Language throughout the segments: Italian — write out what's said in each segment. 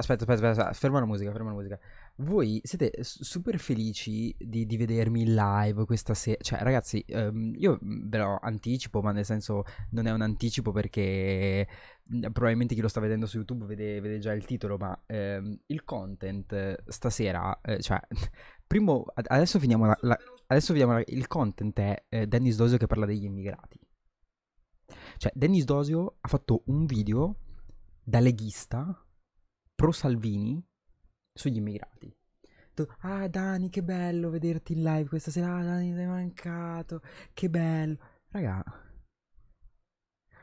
Aspetta, aspetta, aspetta, ferma la musica, ferma la musica. Voi siete super felici di, di vedermi in live questa sera. Cioè, ragazzi, ehm, io ve lo anticipo, ma nel senso non è un anticipo perché mm, probabilmente chi lo sta vedendo su YouTube vede, vede già il titolo, ma ehm, il content stasera, eh, cioè, primo, adesso finiamo, la, la, adesso finiamo la, il content è eh, Dennis Dosio che parla degli immigrati. Cioè, Dennis Dosio ha fatto un video da leghista pro Salvini sugli immigrati. Ah Dani, che bello vederti in live questa sera. Ah Dani, sei mancato. Che bello. Raga.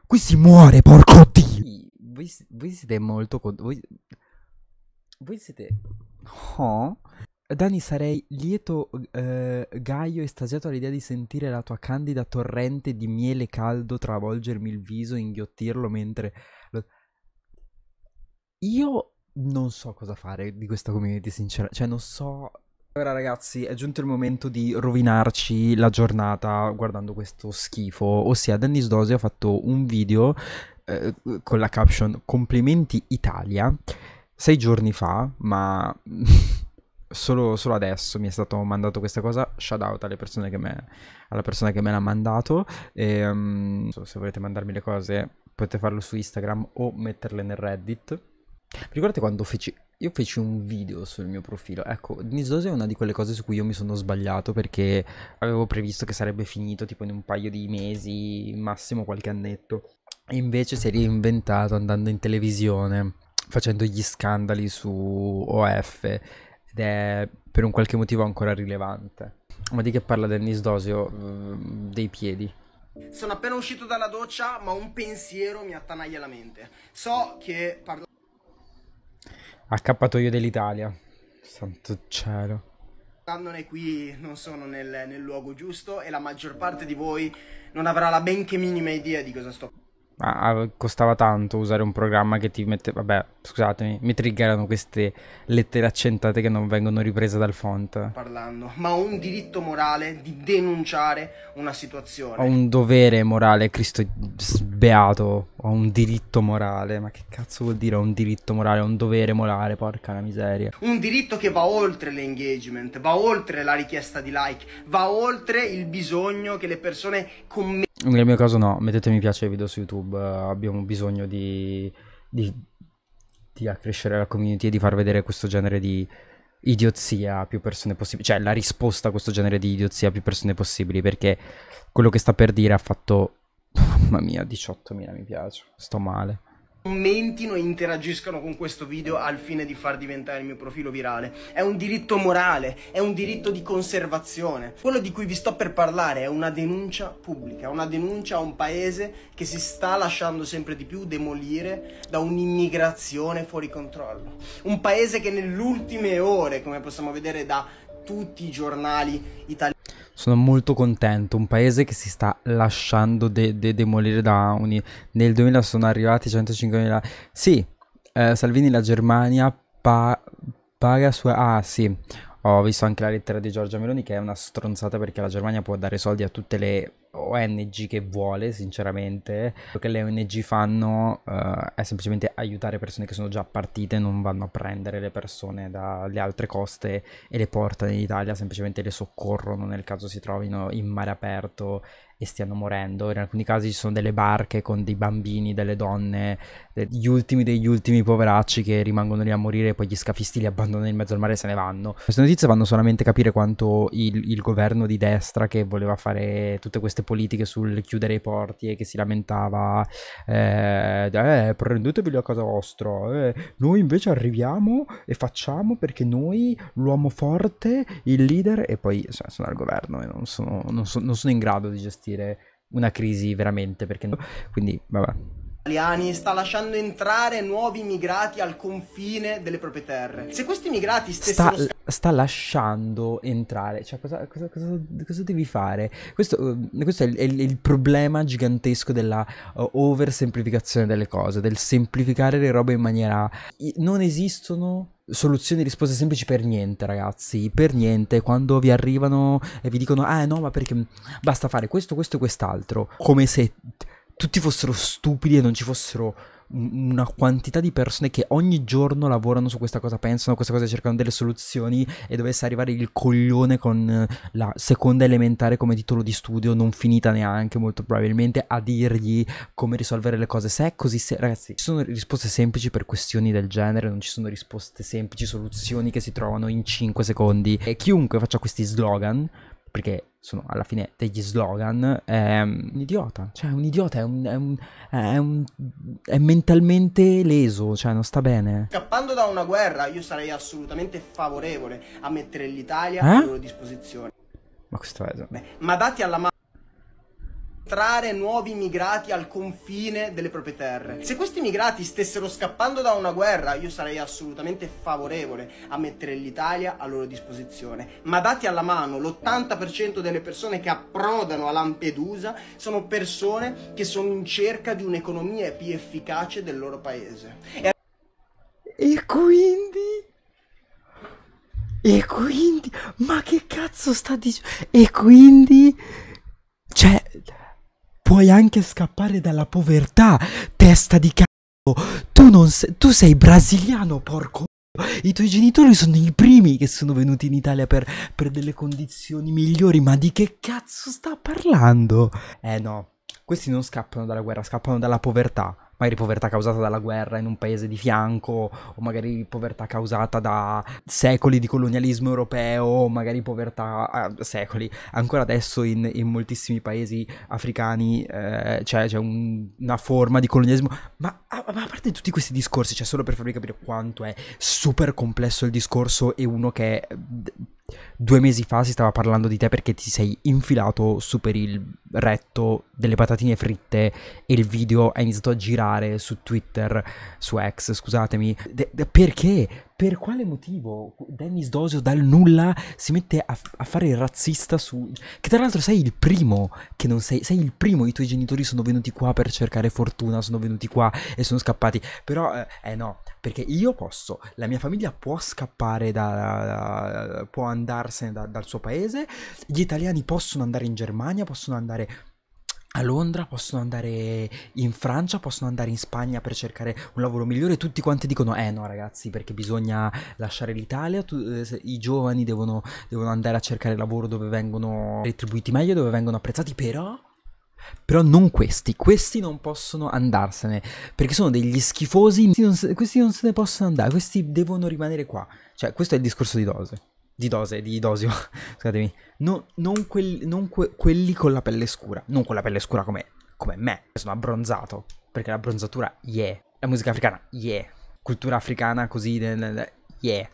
Qui si muore, porco dio. Voi, voi siete molto... Voi, voi siete... Oh. Dani, sarei lieto, eh, Gaio, estasiato all'idea di sentire la tua candida torrente di miele caldo travolgermi il viso, inghiottirlo mentre... Lo... Io non so cosa fare di questa community, sinceramente. Cioè, non so. Allora, ragazzi, è giunto il momento di rovinarci la giornata guardando questo schifo. Ossia, Dennis Dosi ha fatto un video eh, con la caption Complimenti Italia sei giorni fa, ma solo, solo, adesso mi è stato mandato questa cosa. Shout out alle persone che me, alla persona che me l'ha mandato. E, um, se volete mandarmi le cose, potete farlo su Instagram o metterle nel Reddit. Ricordate quando feci... Io feci un video sul mio profilo. Ecco, Nisdosi è una di quelle cose su cui io mi sono sbagliato perché avevo previsto che sarebbe finito tipo in un paio di mesi, massimo qualche annetto. E invece si è reinventato andando in televisione, facendo gli scandali su OF ed è per un qualche motivo ancora rilevante. Ma di che parla Dennis Dosio? Mm, dei piedi. Sono appena uscito dalla doccia, ma un pensiero mi attanaglia la mente. So che parlando accappatoio dell'Italia. Santo cielo. Non qui, non sono nel, nel luogo giusto e la maggior parte di voi non avrà la benché minima idea di cosa sto Ah, costava tanto usare un programma che ti mette, vabbè, scusatemi, mi triggerano queste lettere accentate che non vengono riprese dal font. Parlando, ma ho un diritto morale di denunciare una situazione. Ho un dovere morale, Cristo sbeato. ho un diritto morale, ma che cazzo vuol dire ho un diritto morale, ho un dovere morale, porca la miseria. Un diritto che va oltre l'engagement, va oltre la richiesta di like, va oltre il bisogno che le persone commettano. Nel mio caso no, mettete mi piace ai video su YouTube, eh, abbiamo bisogno di, di, di accrescere la community e di far vedere questo genere di idiozia a più persone possibili, cioè la risposta a questo genere di idiozia a più persone possibili, perché quello che sta per dire ha fatto, mamma mia, 18.000 mi piace, sto male commentino e interagiscano con questo video al fine di far diventare il mio profilo virale. È un diritto morale, è un diritto di conservazione. Quello di cui vi sto per parlare è una denuncia pubblica, una denuncia a un paese che si sta lasciando sempre di più demolire da un'immigrazione fuori controllo. Un paese che nelle ultime ore, come possiamo vedere da tutti i giornali italiani, sono molto contento, un paese che si sta lasciando de de demolire da uni. Nel 2000 sono arrivati 105.000... Sì, eh, Salvini la Germania pa paga sua... Ah sì, ho visto anche la lettera di Giorgia Meloni che è una stronzata perché la Germania può dare soldi a tutte le ONG che vuole, sinceramente. Quello che le ONG fanno uh, è semplicemente aiutare persone che sono già partite, non vanno a prendere le persone dalle altre coste e le portano in Italia, semplicemente le soccorrono nel caso si trovino in mare aperto e stiano morendo. In alcuni casi ci sono delle barche con dei bambini, delle donne, gli ultimi degli ultimi poveracci che rimangono lì a morire e poi gli scafisti li abbandonano in mezzo al mare e se ne vanno. Queste notizie fanno solamente capire quanto il, il governo di destra che voleva fare tutte queste politiche sul chiudere i porti e che si lamentava eh, eh prendetevi a casa vostra, eh. noi invece arriviamo e facciamo perché noi l'uomo forte, il leader e poi cioè, sono al governo e non sono, non, so, non sono in grado di gestire gestire una crisi veramente, perché no. quindi vabbè. Italiani sta lasciando entrare nuovi immigrati al confine delle proprie terre. Se questi immigrati stessero... Sta, sta lasciando entrare, cioè cosa, cosa, cosa, cosa devi fare? Questo, uhm, questo è, il, è, il, problema gigantesco della uh, oversemplificazione delle cose, del semplificare le robe in maniera... non esistono soluzioni e risposte semplici per niente, ragazzi. Per niente, quando vi arrivano e vi dicono, ah no, ma perché basta fare questo, questo e quest'altro. Come se tutti fossero stupidi e non ci fossero una quantità di persone che ogni giorno lavorano su questa cosa, pensano a questa cosa, cercano delle soluzioni e dovesse arrivare il coglione con eh, la seconda elementare come titolo di studio, non finita neanche molto probabilmente, a dirgli come risolvere le cose. Se è così, se, ragazzi, ci sono risposte semplici per questioni del genere, non ci sono risposte semplici, soluzioni che si trovano in 5 secondi. E chiunque faccia questi slogan perché sono alla fine degli slogan, è ehm, un idiota, cioè un idiota, è, un, è, un, è, un, è mentalmente leso, cioè non sta bene. Scappando da una guerra io sarei assolutamente favorevole a mettere l'Italia eh? a loro disposizione. Ma questo è... Beh, ma dati alla mano trarre nuovi migrati al confine delle proprie terre. Se questi migrati stessero scappando da una guerra, io sarei assolutamente favorevole a mettere l'Italia a loro disposizione. Ma dati alla mano, l'80% delle persone che approdano a Lampedusa sono persone che sono in cerca di un'economia più efficace del loro paese. E, e quindi... E quindi, ma che cazzo sta dicendo? E quindi, cioè, puoi anche scappare dalla povertà, testa di cazzo. Tu, se tu sei brasiliano, porco. I tuoi genitori sono i primi che sono venuti in Italia per, per delle condizioni migliori, ma di che cazzo sta parlando? Eh no, questi non scappano dalla guerra, scappano dalla povertà magari povertà causata dalla guerra in un paese di fianco, o magari povertà causata da secoli di colonialismo europeo, o magari povertà, eh, secoli, ancora adesso in, in moltissimi paesi africani eh, c'è, c'è un, una forma di colonialismo, ma a, a parte tutti questi discorsi, cioè solo per farvi capire quanto è super complesso il discorso e uno che due mesi fa si stava parlando di te perché ti sei infilato su per il retto delle patatine fritte e il video ha iniziato a girare su Twitter, su X, scusatemi. De- de- perché? per quale motivo Dennis Dosio dal nulla si mette a, a fare il razzista su... Che tra l'altro sei il primo che non sei... Sei il primo, i tuoi genitori sono venuti qua per cercare fortuna, sono venuti qua e sono scappati. Però, eh, eh no, perché io posso, la mia famiglia può scappare da... da può andarsene da, dal suo paese, gli italiani possono andare in Germania, possono andare a Londra, possono andare in Francia, possono andare in Spagna per cercare un lavoro migliore. Tutti quanti dicono: Eh no, ragazzi, perché bisogna lasciare l'Italia. Tu, eh, I giovani devono, devono, andare a cercare lavoro dove vengono retribuiti meglio, dove vengono apprezzati, però. Però non questi, questi non possono andarsene perché sono degli schifosi, questi non se, ne possono andare, questi devono rimanere qua. Cioè, questo è il discorso di Dose di dose, di dosio, scusatemi, no, non, quel, non que, quelli con la pelle scura, non con la pelle scura come, come me, sono abbronzato, perché la bronzatura, yeah, la musica africana, yeah, cultura africana così, yeah,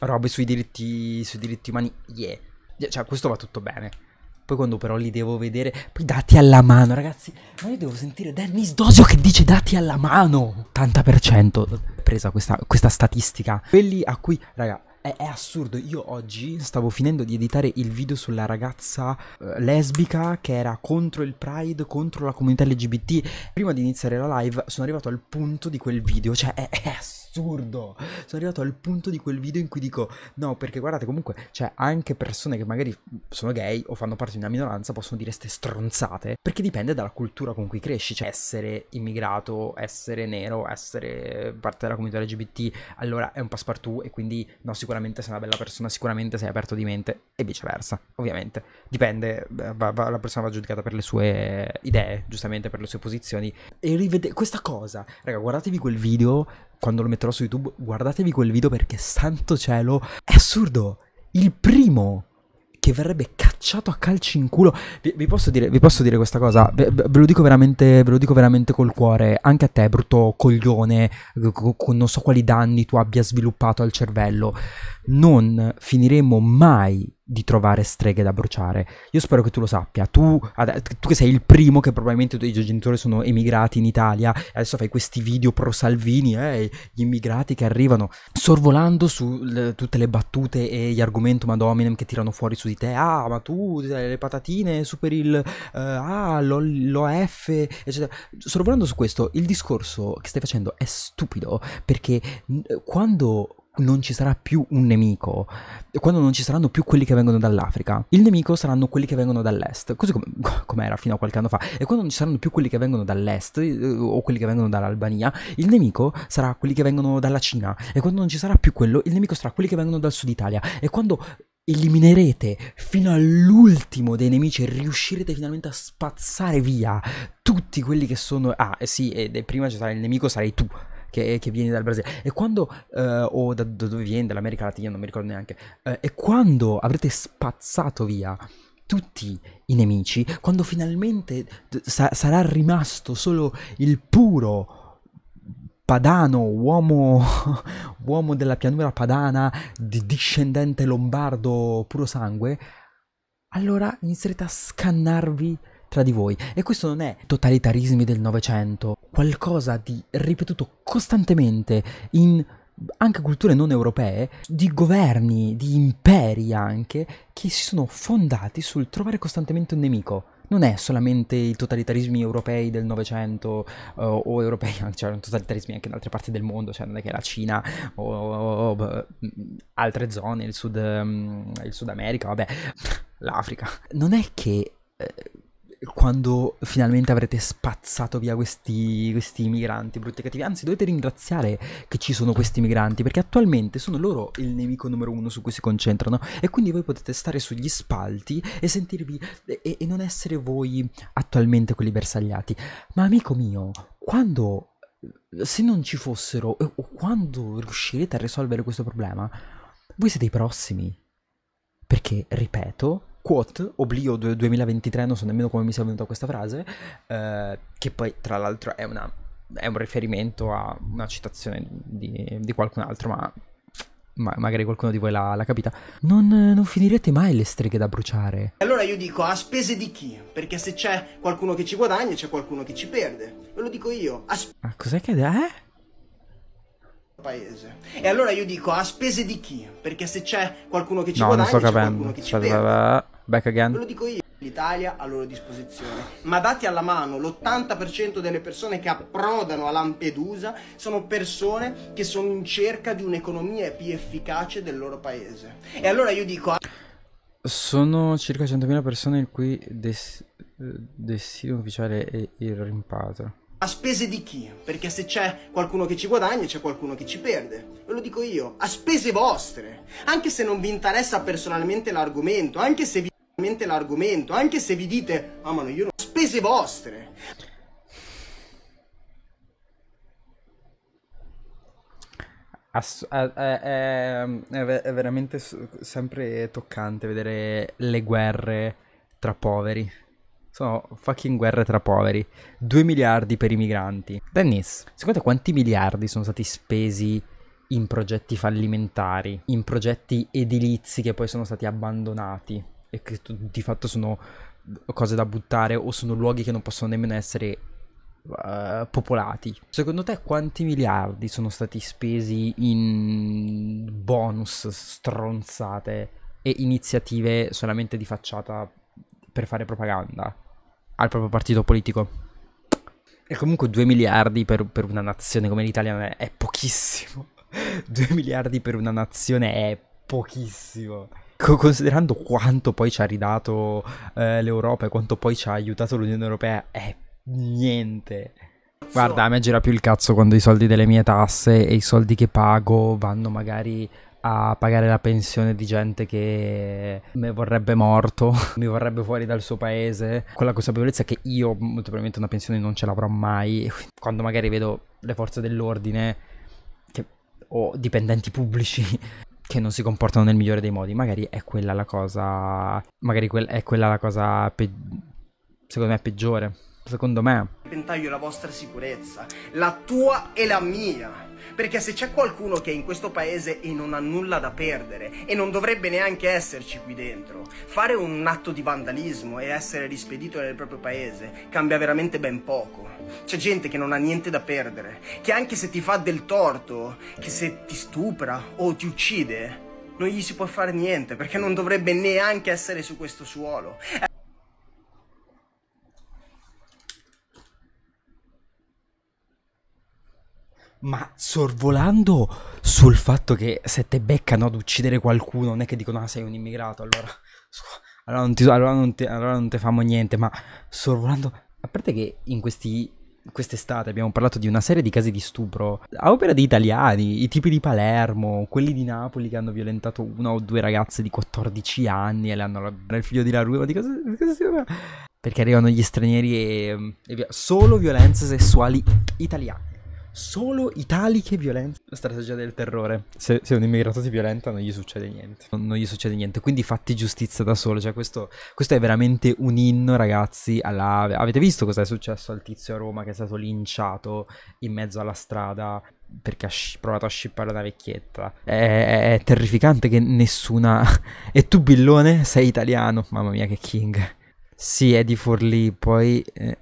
robe sui diritti, sui diritti umani, yeah, cioè questo va tutto bene. Poi quando però li devo vedere, poi dati alla mano, ragazzi, ma io devo sentire Dennis Dosio che dice dati alla mano, 80% presa questa, questa statistica, quelli a cui, Ragazzi... È, è, assurdo, io oggi stavo finendo di editare il video sulla ragazza eh, lesbica che era contro il Pride, contro la comunità LGBT. Prima di iniziare la live sono arrivato al punto di quel video, cioè è, è assurdo assurdo. Sono arrivato al punto di quel video in cui dico: No, perché guardate, comunque, cioè, anche persone che magari sono gay o fanno parte di una minoranza possono dire ste stronzate. Perché dipende dalla cultura con cui cresci. Cioè, essere immigrato, essere nero, essere parte della comunità LGBT, allora è un passepartout. E quindi, no, sicuramente sei una bella persona, sicuramente sei aperto di mente, e viceversa, ovviamente. Dipende, eh, la persona va giudicata per le sue idee, giustamente per le sue posizioni. E rivedere questa cosa, raga, guardatevi quel video quando lo metterò su YouTube, guardatevi quel video perché santo cielo, è assurdo. Il primo che verrebbe cacciato a calci in culo. Vi, vi, posso, dire, vi posso, dire, questa cosa? Ve, ve, lo dico veramente, ve lo dico veramente col cuore. Anche a te, brutto coglione, con non so quali danni tu abbia sviluppato al cervello. Non finiremo mai di trovare streghe da bruciare. Io spero che tu lo sappia. Tu, tu che sei il primo che probabilmente i tuoi genitori sono emigrati in Italia, adesso fai questi video pro Salvini, eh, gli immigrati che arrivano, sorvolando su le, tutte le battute e gli argomenti madominem che tirano fuori su di te. Ah, ma tu eh, le patatine su per il... Uh, ah, l'OF, eccetera. Sorvolando su questo, il discorso che stai facendo è stupido, perché quando, non ci sarà più un nemico, quando non ci saranno più quelli che vengono dall'Africa, il nemico saranno quelli che vengono dall'est, così come, come era fino a qualche anno fa, e quando non ci saranno più quelli che vengono dall'est eh, o quelli che vengono dall'Albania, il nemico sarà quelli che vengono dalla Cina, e quando non ci sarà più quello, il nemico sarà quelli che vengono dal sud Italia, e quando eliminerete fino all'ultimo dei nemici e riuscirete finalmente a spazzare via tutti quelli che sono... Ah, eh sì, e prima ci sarà il nemico, sarai tu che, che vieni dal Brasile. E quando, eh, o da, da, dove viene, dall'America Latina, non mi ricordo neanche, eh, e quando avrete spazzato via tutti i nemici, quando finalmente sa- sarà rimasto solo il puro padano, uomo, uomo della pianura padana, di discendente lombardo puro sangue, allora inizierete a scannarvi tra di voi. E questo non è totalitarismi del Novecento, qualcosa di ripetuto costantemente in anche culture non europee, di governi, di imperi anche, che si sono fondati sul trovare costantemente un nemico. Non è solamente i totalitarismi europei del Novecento uh, o europei, cioè totalitarismi anche in altre parti del mondo, cioè non è che la Cina o, o, o mm, altre zone, il Sud, um, il Sud America, vabbè, l'Africa. Non è che... Eh, quando finalmente avrete spazzato via questi, questi migranti brutti e cattivi. Anzi, dovete ringraziare che ci sono questi migranti, perché attualmente sono loro il nemico numero uno su cui si concentrano. E quindi voi potete stare sugli spalti e sentirvi e, e non essere voi attualmente quelli bersagliati. Ma amico mio, quando se non ci fossero o quando riuscirete a risolvere questo problema, voi siete i prossimi. Perché, ripeto, quote, Oblio 2023, non so nemmeno come mi sia venuta questa frase, eh, che poi tra l'altro è, una, è, un riferimento a una citazione di, di qualcun altro, ma, ma, magari qualcuno di voi l'ha, l'ha capita. Non, non, finirete mai le streghe da bruciare. Allora io dico a spese di chi? Perché se c'è qualcuno che ci guadagna, c'è qualcuno che ci perde. Ve lo dico io. A sp- ma ah, cos'è che è? paese. E allora io dico a spese di chi? Perché se c'è qualcuno che ci no, guadagna, non sto capendo. c'è qualcuno Back again. Ve lo dico io. L'Italia a loro disposizione, ma dati alla mano l'80% delle persone che approdano a Lampedusa sono persone che sono in cerca di un'economia più efficace del loro paese. E allora io dico... Sono circa 100.000 persone il cui eh, destino ufficiale è il rimpatrio. A spese di chi? Perché se c'è qualcuno che ci guadagna, c'è qualcuno che ci perde. Ve lo dico io, a spese vostre. Anche se non vi interessa personalmente l'argomento, anche se vi interessa l'argomento, anche se vi dite, ah ma no, io non... A spese vostre. Ass- eh, eh, ehm, è, è, è veramente sempre toccante vedere le guerre tra poveri. Sono fucking guerre tra poveri. 2 miliardi per i migranti. Dennis, secondo te quanti miliardi sono stati spesi in progetti fallimentari, in progetti edilizi che poi sono stati abbandonati e che di fatto sono cose da buttare o sono luoghi che non possono nemmeno essere uh, popolati. Secondo te quanti miliardi sono stati spesi in bonus, stronzate e iniziative solamente di facciata per fare propaganda? al proprio partito politico. E comunque 2 miliardi per, per una nazione come l'Italia è pochissimo. 2 miliardi per una nazione è pochissimo considerando quanto poi ci ha ridato eh, l'Europa e quanto poi ci ha aiutato l'Unione Europea, è niente. Guarda, a me gira più il cazzo quando i soldi delle mie tasse e i soldi che pago vanno magari a pagare la pensione di gente che mi vorrebbe morto, mi vorrebbe fuori dal suo paese, con la consapevolezza che io molto probabilmente una pensione non ce l'avrò mai, quando magari vedo le forze dell'ordine che, o dipendenti pubblici che non si comportano nel migliore dei modi, magari è quella la cosa, magari è quella la cosa pe- secondo me peggiore secondo me. Pentaglio la vostra sicurezza, la tua e la mia. Perché se c'è qualcuno che è in questo paese e non ha nulla da perdere e non dovrebbe neanche esserci qui dentro, fare un atto di vandalismo e essere rispedito nel proprio paese cambia veramente ben poco. C'è gente che non ha niente da perdere, che anche se ti fa del torto, che se ti stupra o ti uccide, non gli si può fare niente perché non dovrebbe neanche essere su questo suolo. ma sorvolando sul fatto che se te beccano ad uccidere qualcuno, non è che dicono ah sei un immigrato, allora, allora non ti, allora non te, allora non te famo niente, ma sorvolando, a parte che in questi quest'estate abbiamo parlato di una serie di casi di stupro a opera di italiani, i tipi di Palermo, quelli di Napoli che hanno violentato una o due ragazze di 14 anni e le hanno il figlio di la ruba, di cosa, di cosa si parla? Perché arrivano gli stranieri e, e via. Solo violenze sessuali italiane solo italiche violenze. La strategia del terrore. Se, se, un immigrato ti violenta non gli succede niente. Non, non, gli succede niente, quindi fatti giustizia da solo. Cioè questo, questo è veramente un inno ragazzi. Alla... Avete visto cosa è successo al tizio a Roma che è stato linciato in mezzo alla strada? perché ha provato a scippare una vecchietta. È, è, è, terrificante che nessuna... e tu, Billone, sei italiano. Mamma mia, che king. Sì, è di Forlì, poi... Eh,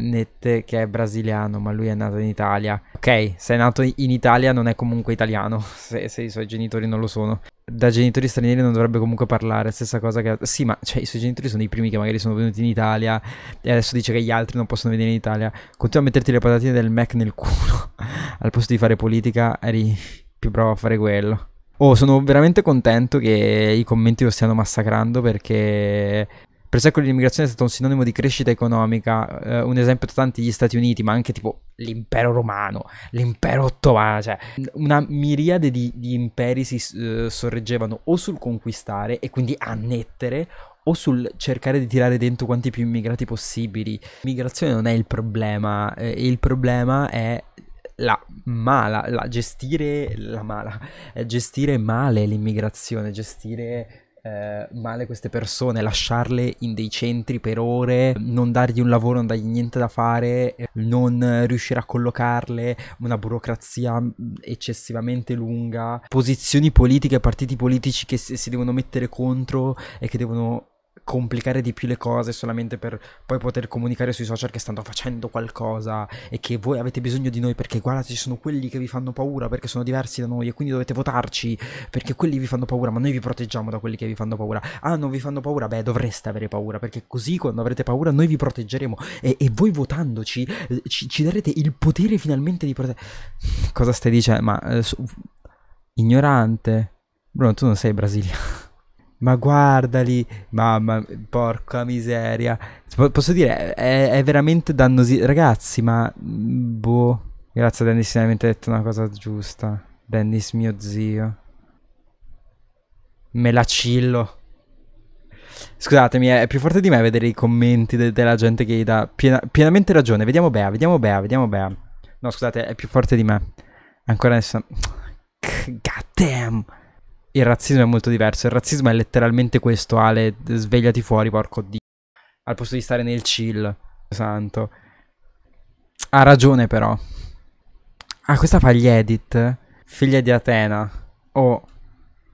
Nette che è brasiliano, ma lui è nato in Italia. Ok, se è nato in Italia non è comunque italiano, se, se, i suoi genitori non lo sono. Da genitori stranieri non dovrebbe comunque parlare, stessa cosa che... Sì, ma cioè, i suoi genitori sono i primi che magari sono venuti in Italia e adesso dice che gli altri non possono venire in Italia. Continua a metterti le patatine del Mac nel culo. Al posto di fare politica eri più bravo a fare quello. Oh, sono veramente contento che i commenti lo stiano massacrando perché per secoli l'immigrazione è stata un sinonimo di crescita economica, eh, un esempio tra tanti gli Stati Uniti, ma anche tipo l'impero romano, l'impero ottomano, cioè una miriade di, di imperi si eh, sorreggevano o sul conquistare e quindi annettere o sul cercare di tirare dentro quanti più immigrati possibili. L'immigrazione non è il problema, eh, il problema è la mala, la gestire la mala, eh, gestire male l'immigrazione, gestire eh, male queste persone, lasciarle in dei centri per ore, non dargli un lavoro, non dargli niente da fare, eh, non riuscire a collocarle, una burocrazia mm, eccessivamente lunga, posizioni politiche, partiti politici che si, si devono mettere contro e che devono complicare di più le cose solamente per poi poter comunicare sui social che stanno facendo qualcosa e che voi avete bisogno di noi perché guardate ci sono quelli che vi fanno paura perché sono diversi da noi e quindi dovete votarci perché quelli vi fanno paura ma noi vi proteggiamo da quelli che vi fanno paura ah non vi fanno paura beh dovreste avere paura perché così quando avrete paura noi vi proteggeremo e, e voi votandoci eh, ci, ci, darete il potere finalmente di proteggere cosa stai dicendo ma eh, su... ignorante Bruno tu non sei brasiliano ma guardali, mamma, porca miseria. Cioè, posso dire, è, è veramente dannosi. Ragazzi, ma... Mm, boh. Grazie Dennis, finalmente hai detto una cosa giusta. Dennis, mio zio. Me la cillo. Scusatemi, è più forte di me vedere i commenti de della gente che gli dà piena pienamente ragione. Vediamo Bea, vediamo Bea, vediamo Bea. No, scusate, è più forte di me. Ancora nessuno... God damn! il razzismo è molto diverso. Il razzismo è letteralmente questo, Ale, svegliati fuori, porco dio. Al posto di stare nel chill, santo. Ha ragione però. Ah, questa fa gli edit. Figlia di Atena. Oh,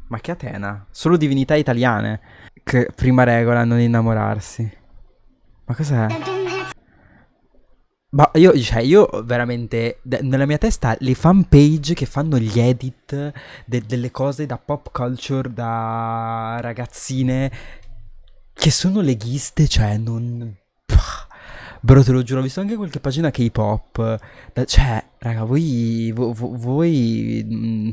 ma che Atena? Solo divinità italiane. Che prima regola, non innamorarsi. Ma cos'è? Ma io, cioè, io veramente, d- nella mia testa, le fan page che fanno gli edit de- delle cose da pop culture, da ragazzine, che sono leghiste, cioè, non... Pah. Bro, te lo giuro, ho visto anche qualche pagina K-pop. Da- cioè, raga, voi... Vo- vo- voi... Mh, mm,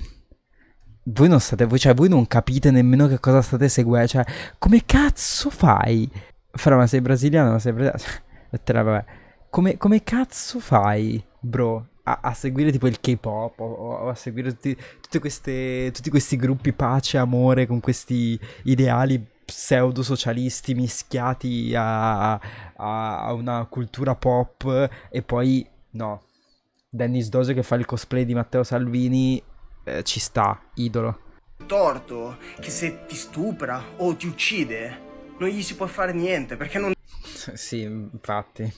voi non state... Voi, cioè, voi non capite nemmeno che cosa state seguendo. Cioè, come cazzo fai? Fra, ma sei brasiliano, ma sei brasiliano... Vabbè come, come cazzo fai, bro, a, a seguire tipo il K-pop o, o, a seguire tutti, queste, tutti questi gruppi pace, e amore, con questi ideali pseudo-socialisti mischiati a, a, a una cultura pop e poi no. Dennis Dose che fa il cosplay di Matteo Salvini eh, ci sta, idolo. Torto che se ti stupra o ti uccide non gli si può fare niente perché non... sì, infatti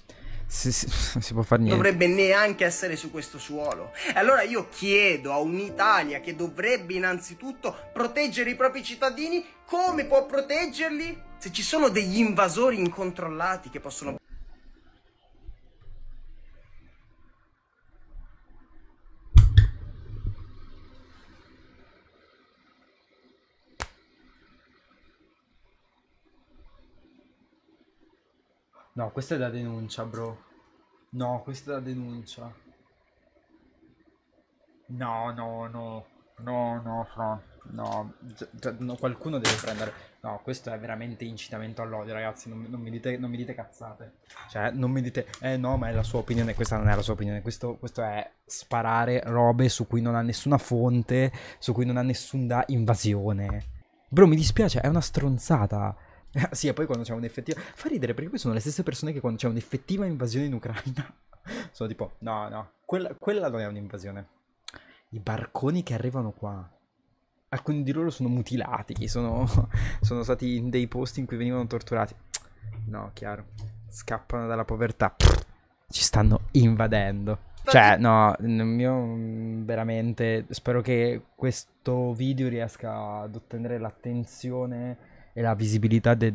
si, si, si può fare niente. Dovrebbe neanche essere su questo suolo. E allora io chiedo a un'Italia che dovrebbe innanzitutto proteggere i propri cittadini, come può proteggerli se ci sono degli invasori incontrollati che possono No, questa è da denuncia, bro. No, questa è da denuncia. No, no, no. No, no, no. No, cioè, cioè, no qualcuno deve prendere. No, questo è veramente incitamento all'odio, ragazzi. Non, non, mi dite, non, mi dite, cazzate. Cioè, non mi dite, eh no, ma è la sua opinione. Questa non è la sua opinione. Questo, questo è sparare robe su cui non ha nessuna fonte, su cui non ha nessuna invasione. Bro, mi dispiace, è una stronzata. sì, e poi quando c'è un'effettiva... Fa ridere perché poi sono le stesse persone che quando c'è un'effettiva invasione in Ucraina sono tipo, no, no, quella, quella non è un'invasione. I barconi che arrivano qua, alcuni di loro sono mutilati, sono, sono stati in dei posti in cui venivano torturati. No, chiaro, scappano dalla povertà, ci stanno invadendo. Cioè, no, io mm, veramente spero che questo video riesca ad ottenere l'attenzione e la visibilità de-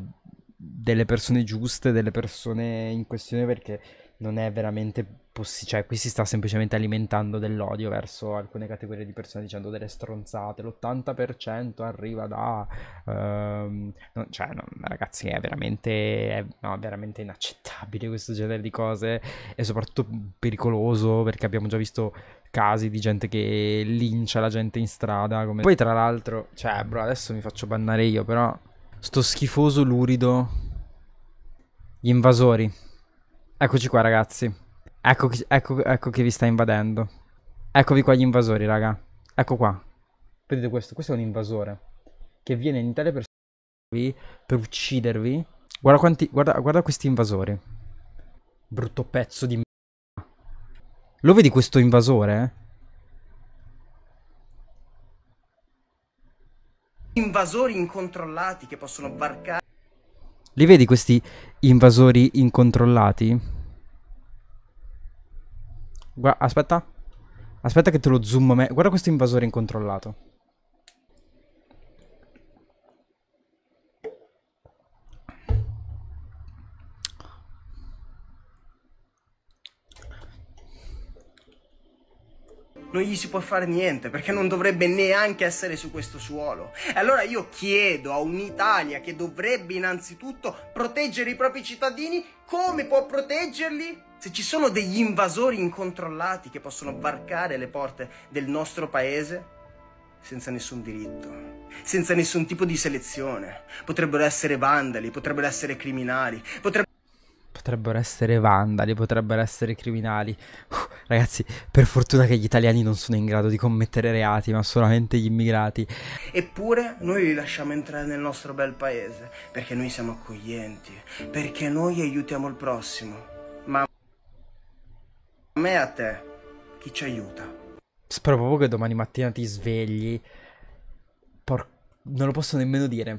delle persone giuste, delle persone in questione, perché non è veramente possibile, cioè qui si sta semplicemente alimentando dell'odio verso alcune categorie di persone dicendo delle stronzate, l'80% arriva da... Um, ehm, non, cioè no, ragazzi è veramente, è, no, veramente inaccettabile questo genere di cose e soprattutto pericoloso perché abbiamo già visto casi di gente che lincia la gente in strada. Come... Poi tra l'altro, cioè bro adesso mi faccio bannare io però Sto schifoso lurido. Gli invasori. Eccoci qua, ragazzi. Ecco, ecco, ecco chi vi sta invadendo. Eccovi qua gli invasori, raga. Ecco qua. Vedete questo? Questo è un invasore. Che viene in Italia per, per uccidervi. Guarda, quanti, guarda, guarda questi invasori. Brutto pezzo di merda. Lo vedi questo invasore? invasori incontrollati che possono varcare. Li vedi questi invasori incontrollati? Gua- aspetta. Aspetta che te lo zoom me. Guarda questo invasore incontrollato. gli si può fare niente perché non dovrebbe neanche essere su questo suolo. E allora io chiedo a un'Italia che dovrebbe innanzitutto proteggere i propri cittadini, come può proteggerli? Se ci sono degli invasori incontrollati che possono varcare le porte del nostro paese senza nessun diritto senza nessun tipo di selezione. Potrebbero essere vandali, potrebbero essere criminali, potrebbero potrebbero essere vandali, potrebbero essere criminali. Uff, uh, ragazzi, per fortuna che gli italiani non sono in grado di commettere reati, ma solamente gli immigrati. Eppure noi li lasciamo entrare nel nostro bel paese, perché noi siamo accoglienti, perché noi aiutiamo il prossimo. Ma a me e a te, chi ci aiuta? Spero proprio che domani mattina ti svegli. Porco... Non lo posso nemmeno dire.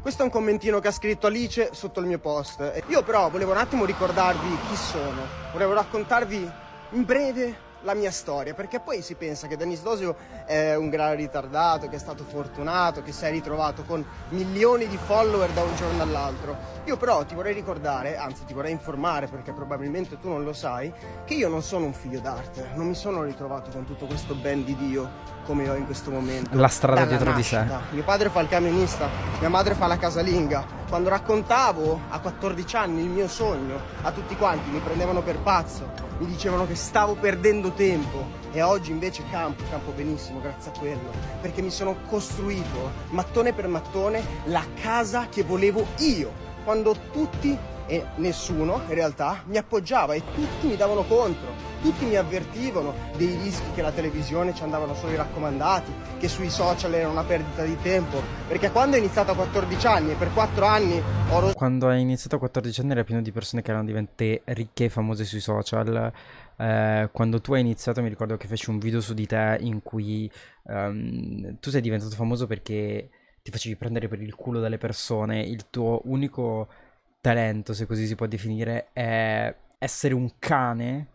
Questo è un commentino che ha scritto Alice sotto il mio post. Io però volevo un attimo ricordarvi chi sono, volevo raccontarvi in breve la mia storia, perché poi si pensa che Denis Dosio è un grave ritardato, che è stato fortunato, che si è ritrovato con milioni di follower da un giorno all'altro. Io però ti vorrei ricordare, anzi ti vorrei informare perché probabilmente tu non lo sai, che io non sono un figlio d'arte, non mi sono ritrovato con tutto questo ben di Dio come ho in questo momento. La strada dietro nascita. di sé. Mio padre fa il camionista, mia madre fa la casalinga, quando raccontavo a 14 anni il mio sogno, a tutti quanti mi prendevano per pazzo, mi dicevano che stavo perdendo tempo e oggi invece campo, campo benissimo grazie a quello, perché mi sono costruito mattone per mattone la casa che volevo io, quando tutti e nessuno in realtà mi appoggiava e tutti mi davano contro tutti mi avvertivano dei rischi che la televisione ci andavano solo i raccomandati, che sui social era una perdita di tempo, perché quando ho iniziato a 14 anni e per 4 anni ho... Quando hai iniziato a 14 anni era pieno di persone che erano diventate ricche e famose sui social, eh, quando tu hai iniziato mi ricordo che feci un video su di te in cui um, tu sei diventato famoso perché ti facevi prendere per il culo dalle persone, il tuo unico talento, se così si può definire, è essere un cane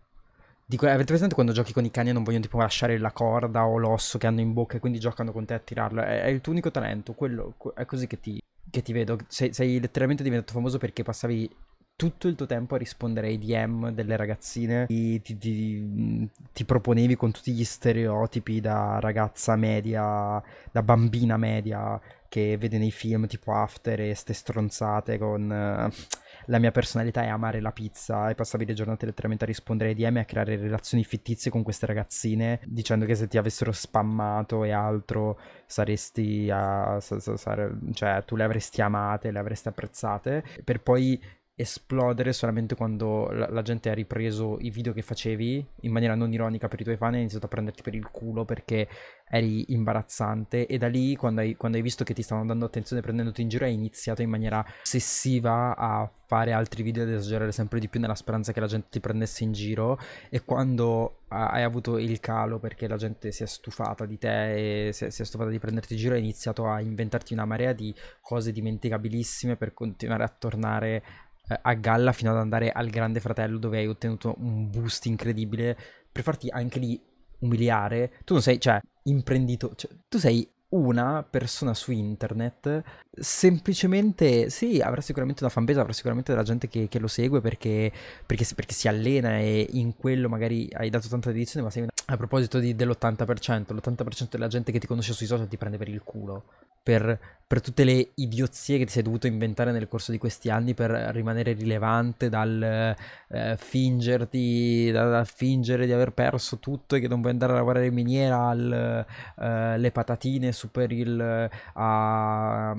Que- avete presente quando giochi con i cani e non vogliono tipo lasciare la corda o l'osso che hanno in bocca e quindi giocano con te a tirarlo? È, è il tuo unico talento, quello, è così che ti, che ti vedo. Sei, sei, letteralmente diventato famoso perché passavi tutto il tuo tempo a rispondere ai DM delle ragazzine, ti, ti, ti, ti proponevi con tutti gli stereotipi da ragazza media, da bambina media che vede nei film tipo After e ste stronzate con... Uh la mia personalità è amare la pizza e passavi le giornate letteralmente a rispondere ai DM e a creare relazioni fittizie con queste ragazzine dicendo che se ti avessero spammato e altro saresti a, sa, cioè tu le avresti amate, le avresti apprezzate per poi esplodere solamente quando la, la, gente ha ripreso i video che facevi in maniera non ironica per i tuoi fan e ha iniziato a prenderti per il culo perché eri imbarazzante e da lì quando hai, quando hai visto che ti stavano dando attenzione prendendoti in giro hai iniziato in maniera ossessiva a fare altri video ed esagerare sempre di più nella speranza che la gente ti prendesse in giro e quando hai avuto il calo perché la gente si è stufata di te e si è, si è stufata di prenderti in giro hai iniziato a inventarti una marea di cose dimenticabilissime per continuare a tornare eh, a galla fino ad andare al Grande Fratello dove hai ottenuto un boost incredibile per farti anche lì umiliare. Tu non sei, cioè, imprendito, cioè, tu sei una persona su internet Semplicemente sì, avrà sicuramente una fanbase, avrà sicuramente della gente che, che lo segue perché, perché, perché, si allena e in quello magari hai dato tanta dedizione, ma sei una... a proposito di, dell'80%, l'80% della gente che ti conosce sui social ti prende per il culo, per, per, tutte le idiozie che ti sei dovuto inventare nel corso di questi anni per rimanere rilevante dal eh, fingerti, da, da, fingere di aver perso tutto e che non vuoi andare a lavorare in miniera, alle eh, patatine super il... A,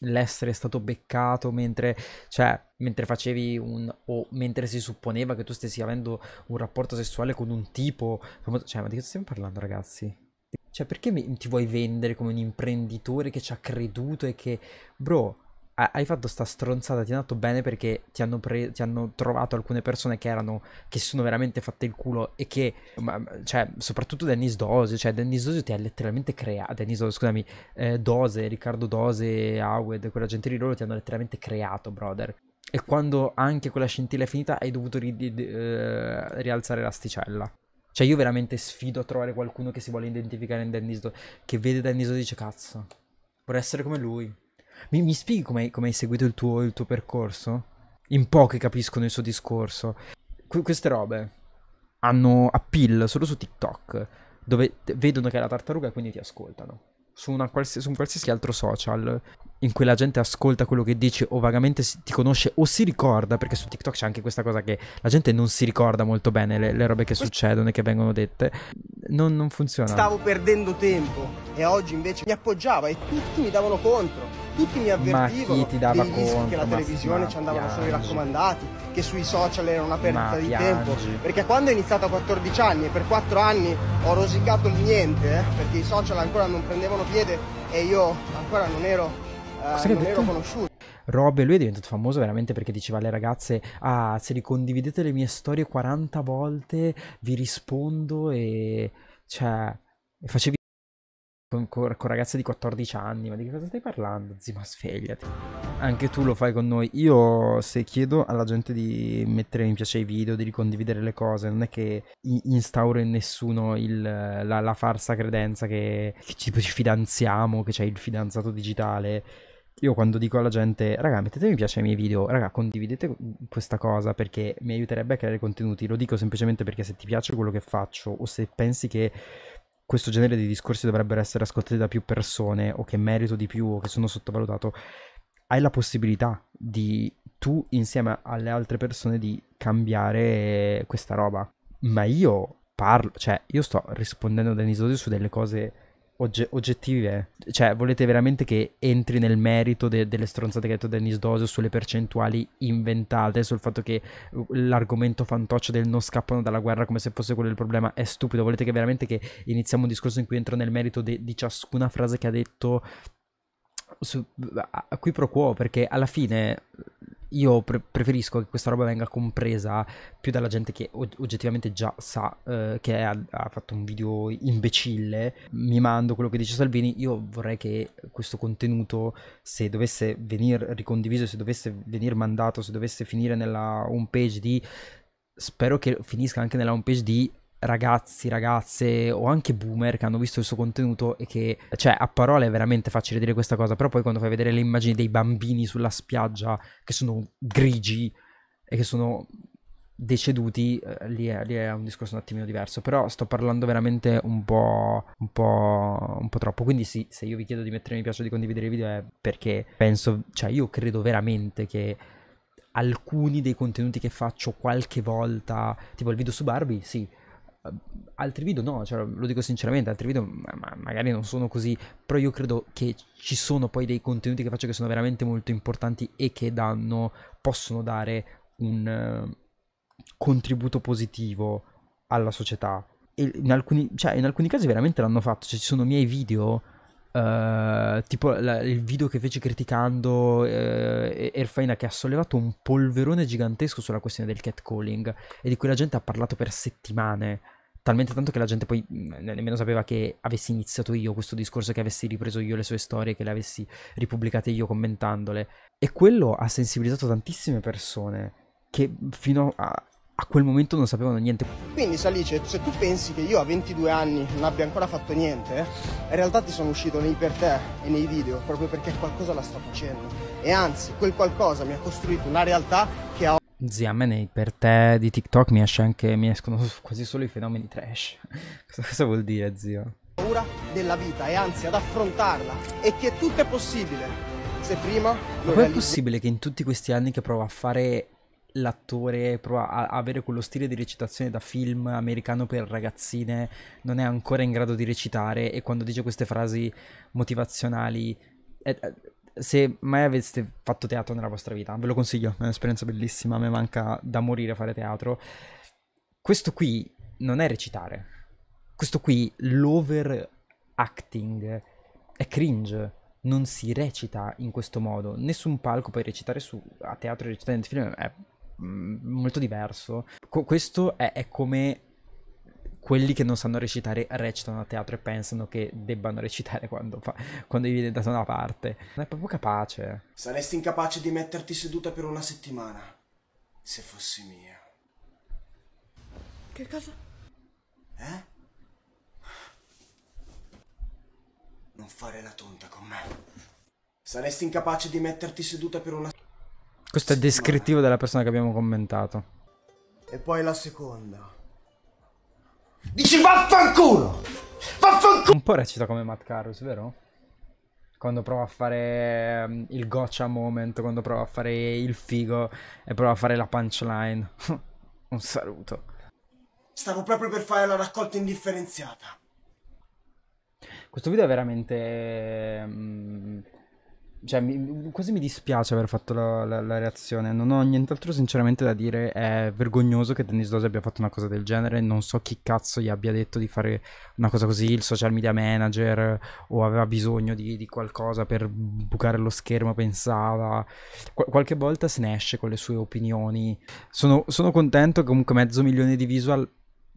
l'essere stato beccato mentre, cioè, mentre facevi un o mentre si supponeva che tu stessi avendo un rapporto sessuale con un tipo, cioè, ma di che stiamo parlando, ragazzi? Cioè, perché mi, ti vuoi vendere come un imprenditore che ci ha creduto e che, bro, hai fatto sta stronzata, ti è andato bene perché ti hanno, pre- ti hanno trovato alcune persone che erano, che si sono veramente fatte il culo e che, ma, cioè, soprattutto Dennis Dose, cioè Dennis Dose ti ha letteralmente creato, Dennis Dose, scusami, eh, Dose, Riccardo Dose, Howard, quella gente lì, loro ti hanno letteralmente creato, brother. E quando anche quella scintilla è finita hai dovuto ri- di- eh, rialzare l'asticella. Cioè io veramente sfido a trovare qualcuno che si vuole identificare in Dennis Dose, che vede Dennis Dose e dice cazzo, vorrei essere come lui. Mi, mi spieghi come hai seguito il tuo, il tuo, percorso? In pochi capiscono il suo discorso. Qu queste robe hanno appeal solo su TikTok, dove vedono che è la tartaruga e quindi ti ascoltano. Su, su, un qualsiasi altro social in cui la gente ascolta quello che dici o vagamente si, ti conosce o si ricorda, perché su TikTok c'è anche questa cosa che la gente non si ricorda molto bene le, le robe che succedono e che vengono dette, non, non funziona. Stavo perdendo tempo e oggi invece mi appoggiava e tutti mi davano contro tutti mi avvertivano chi ti dava conto, che la televisione ci andavano piangi. solo i raccomandati, che sui social era una perdita ma, di piangi. tempo. Perché quando ho iniziato a 14 anni e per 4 anni ho rosicato il niente, eh, perché i social ancora non prendevano piede e io ancora non ero, eh, non ero conosciuto. Rob, lui è diventato famoso veramente perché diceva alle ragazze: Ah, se ricondividete le mie storie 40 volte vi rispondo e cioè facevi con, con, con ragazze di 14 anni. Ma di che cosa stai parlando? Zima, svegliati. Anche tu lo fai con noi. Io se chiedo alla gente di mettere mi piace ai video, di ricondividere le cose, non è che instauro in nessuno il, la, la, farsa credenza che, che tipo ci fidanziamo, che c'è il fidanzato digitale. Io quando dico alla gente, raga, mettete mi piace ai miei video, raga, condividete questa cosa perché mi aiuterebbe a creare contenuti. Lo dico semplicemente perché se ti piace quello che faccio o se pensi che questo genere di discorsi dovrebbero essere ascoltati da più persone o che merito di più o che sono sottovalutato, hai la possibilità di tu insieme alle altre persone di cambiare questa roba. Ma io parlo, cioè io sto rispondendo ad anisodi su delle cose ogge- oggettive. Eh. Cioè, volete veramente che entri nel merito de- delle stronzate che ha detto Dennis Dosio sulle percentuali inventate, sul fatto che uh, l'argomento fantoccio del non scappano dalla guerra come se fosse quello il problema è stupido. Volete che veramente che iniziamo un discorso in cui entro nel merito de- di ciascuna frase che ha detto su, a, a, qui pro quo, perché alla fine io pre- preferisco che questa roba venga compresa più dalla gente che og- oggettivamente già sa eh, che ha, ha, fatto un video imbecille. Mi mando quello che dice Salvini. Io vorrei che questo contenuto, se dovesse venire ricondiviso, se dovesse venire mandato, se dovesse finire nella homepage di. Spero che finisca anche nella homepage di ragazzi, ragazze o anche boomer che hanno visto il suo contenuto e che, cioè, a parole è veramente facile dire questa cosa, però poi quando fai vedere le immagini dei bambini sulla spiaggia che sono grigi e che sono deceduti, eh, lì, è, lì, è, un discorso un attimino diverso, però sto parlando veramente un po', un po', un po' troppo, quindi sì, se io vi chiedo di mettere mi piace di condividere i video è perché penso, cioè io credo veramente che alcuni dei contenuti che faccio qualche volta, tipo il video su Barbie, sì, altri video no, cioè, lo dico sinceramente, altri video ma magari non sono così, però io credo che ci sono poi dei contenuti che faccio che sono veramente molto importanti e che danno, possono dare un uh, contributo positivo alla società. E in alcuni, cioè, in alcuni casi veramente l'hanno fatto, cioè, ci sono miei video... Uh, tipo la, il video che fece criticando uh, Erfaina che ha sollevato un polverone gigantesco sulla questione del catcalling e di cui la gente ha parlato per settimane talmente tanto che la gente poi mm, nemmeno sapeva che avessi iniziato io questo discorso, che avessi ripreso io le sue storie, che le avessi ripubblicate io commentandole. E quello ha sensibilizzato tantissime persone che fino a, a quel momento non sapevano niente. Quindi Salice, se tu pensi che io a 22 anni non abbia ancora fatto niente, in realtà ti sono uscito nei per te e nei video proprio perché qualcosa la sto facendo. E anzi, quel qualcosa mi ha costruito una realtà che ha Zia, a me per te di TikTok mi, anche, mi escono quasi solo i fenomeni trash. cosa, cosa vuol dire, zio? Paura della vita e anzi ad affrontarla e che tutto è possibile. Se prima... Ma com'è possibile che in tutti questi anni che provo a fare l'attore, prova a avere quello stile di recitazione da film americano per ragazzine, non è ancora in grado di recitare e quando dice queste frasi motivazionali... È, è, se mai aveste fatto teatro nella vostra vita, ve lo consiglio, è un'esperienza bellissima, mi manca da morire fare teatro. Questo qui non è recitare. Questo qui, l'overacting, è cringe. Non si recita in questo modo. Nessun palco puoi recitare su, a teatro e recitare nel film è mm, molto diverso. questo è, è come quelli che non sanno recitare recitano a teatro e pensano che debbano recitare quando, fa, quando gli viene data una parte. Non è proprio capace. Saresti incapace di metterti seduta per una settimana, se fossi mia. Che cosa? Eh? Non fare la tonta con me. Saresti incapace di metterti seduta per una... Questo è descrittivo della persona che abbiamo commentato. E poi la seconda. Dici vaffanculo! Vaffanculo! Un po' recita come Matt Carus, vero? Quando prova a fare mm, il goccia moment, quando prova a fare il figo e prova a fare la punchline. Un saluto. Stavo proprio per fare la raccolta indifferenziata. Questo video è veramente... Mm, cioè, mi, quasi mi dispiace aver fatto la, la, la, reazione. Non ho nient'altro sinceramente da dire. È vergognoso che Dennis Dose abbia fatto una cosa del genere. Non so chi cazzo gli abbia detto di fare una cosa così, il social media manager, o aveva bisogno di, di qualcosa per bucare lo schermo, pensava. Qu- qualche volta se ne esce con le sue opinioni. Sono, sono contento che comunque mezzo milione di visual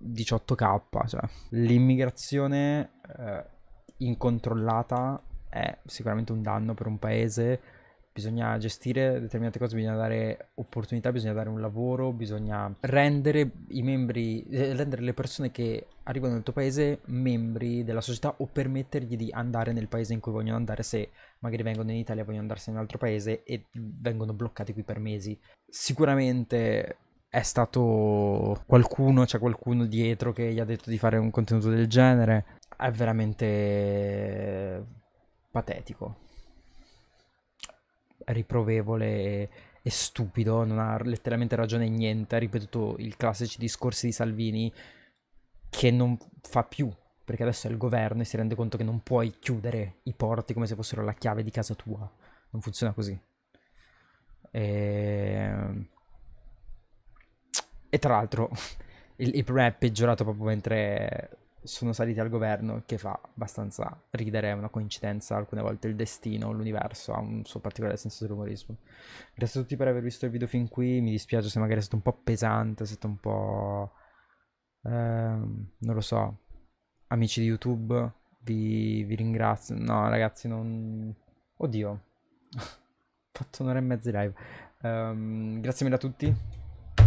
18k. Cioè, l'immigrazione eh, incontrollata è sicuramente un danno per un paese, bisogna gestire determinate cose, bisogna dare opportunità, bisogna dare un lavoro, bisogna rendere i membri, eh, rendere le persone che arrivano nel tuo paese membri della società o permettergli di andare nel paese in cui vogliono andare se magari vengono in Italia, e vogliono andarsene in un altro paese e vengono bloccati qui per mesi. Sicuramente è stato qualcuno, c'è qualcuno dietro che gli ha detto di fare un contenuto del genere. È veramente patetico, riprovevole e, stupido, non ha letteralmente ragione in niente, ha ripetuto i classici discorsi di Salvini che non fa più, perché adesso è il governo e si rende conto che non puoi chiudere i porti come se fossero la chiave di casa tua, non funziona così. E, ehm, e tra l'altro il, il problema è peggiorato proprio mentre sono saliti al governo, che fa abbastanza ridere, è una coincidenza, alcune volte il destino, l'universo ha un suo particolare senso dell'umorismo. Grazie a tutti per aver visto il video fin qui, mi dispiace se magari è stato un po' pesante, è stato un po'... Ehm, non lo so, amici di YouTube, vi, vi ringrazio. No ragazzi, non... Oddio, ho fatto un'ora e mezza di live. Um, grazie mille a tutti.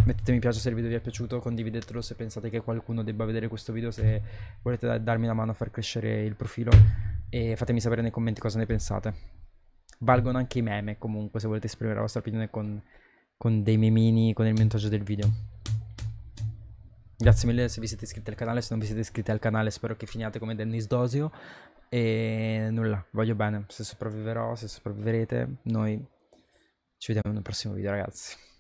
Mettete mi piace se il video vi è piaciuto, condividetelo se pensate che qualcuno debba vedere questo video, se volete darmi una mano a far crescere il profilo e fatemi sapere nei commenti cosa ne pensate. Valgono anche i meme comunque se volete esprimere la vostra opinione con, con dei memini, con il montaggio del video. Grazie mille se vi siete iscritti al canale, se non vi siete iscritti al canale spero che finiate come Dennis Dosio e nulla, voglio bene, se sopravviverò, se sopravviverete, noi ci vediamo nel prossimo video ragazzi.